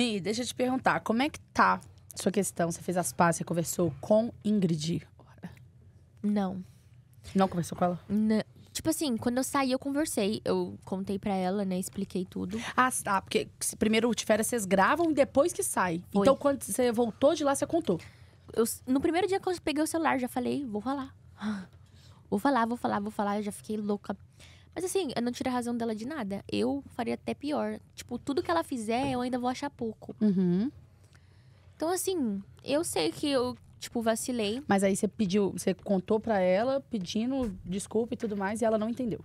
Mi, deixa eu te perguntar, como é que tá sua questão? Você fez as pazes, você conversou com Ingrid? Não. Não conversou com ela? Não. Tipo assim, quando eu saí, eu conversei. Eu contei pra ela, né? Expliquei tudo. Ah, tá. Porque primeiro o Tifera vocês gravam e depois que sai. Foi. Então, quando você voltou de lá, você contou. Eu, no primeiro dia que eu peguei o celular, já falei, vou falar. Vou falar, vou falar, vou falar. Eu já fiquei louca. Mas assim, eu não tiro a razão dela de nada. Eu faria até pior. Tipo, tudo que ela fizer, eu ainda vou achar pouco. Uhum. Então, assim, eu sei que eu, tipo, vacilei. Mas aí você pediu, você contou pra ela pedindo desculpa e tudo mais, e ela não entendeu.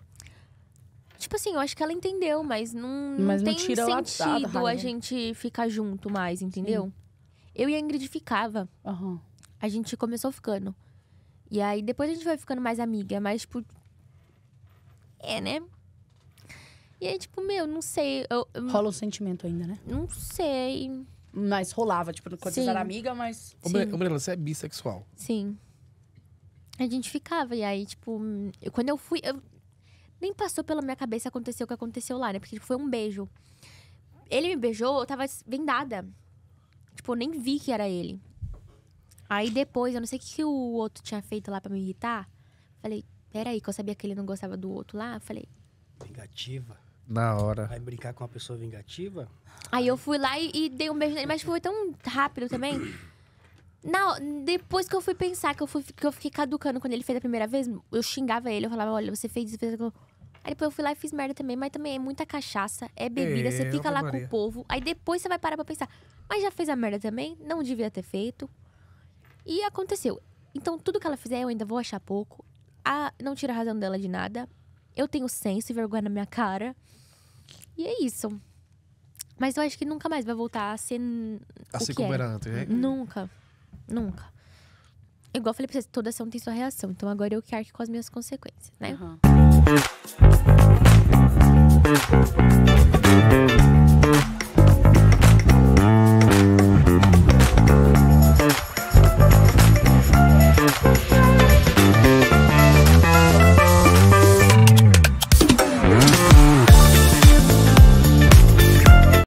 Tipo assim, eu acho que ela entendeu, mas não, mas não, não tem sentido a, a, gente ficar junto mais, entendeu? Sim. Eu e a Ingrid ficava. Uhum. A gente começou ficando. E aí depois a gente vai ficando mais amiga, mas tipo, é, né? E aí, tipo, meu, não sei. Eu, eu, Rola o sentimento ainda, né? Não sei. Mas rolava, tipo, quando você era amiga, mas. Ô, Breno, você é bissexual. Sim. A gente ficava, e aí, tipo, eu- quando eu fui. eu- nem passou pela minha cabeça acontecer o que aconteceu lá, né? Porque tipo, foi um beijo. Ele me beijou, eu tava vendada. Tipo, eu nem vi que era ele. Aí depois, eu não sei o que, que o outro tinha feito lá pra me irritar. Falei, peraí, que eu sabia que ele não gostava do outro lá. falei. Vingativa. Na hora. Vai brincar com uma pessoa vingativa? Aí eu fui lá e, e dei um beijo nele, mas foi tão rápido também. Não, depois que eu fui pensar, que eu, fui, que eu fiquei caducando quando ele fez a primeira vez, eu xingava ele, eu falava, olha, você fez isso, fez aquilo. Aí depois eu fui lá e fiz merda também, mas também é muita cachaça, é bebida, é, você fica lá com o povo. Aí depois você vai parar pra pensar, mas já fez a merda também? Não devia ter feito. E aconteceu. Então tudo que ela fizer eu ainda vou achar pouco a, não tira a razão dela de nada. Eu tenho senso e vergonha na minha cara. E é isso. Mas eu acho que nunca mais vai voltar a ser. A ser como é. era antes, né? Nunca. Nunca. Igual eu falei pra vocês, toda ação tem sua reação. Então agora eu que arque com as minhas consequências, né? Uhum.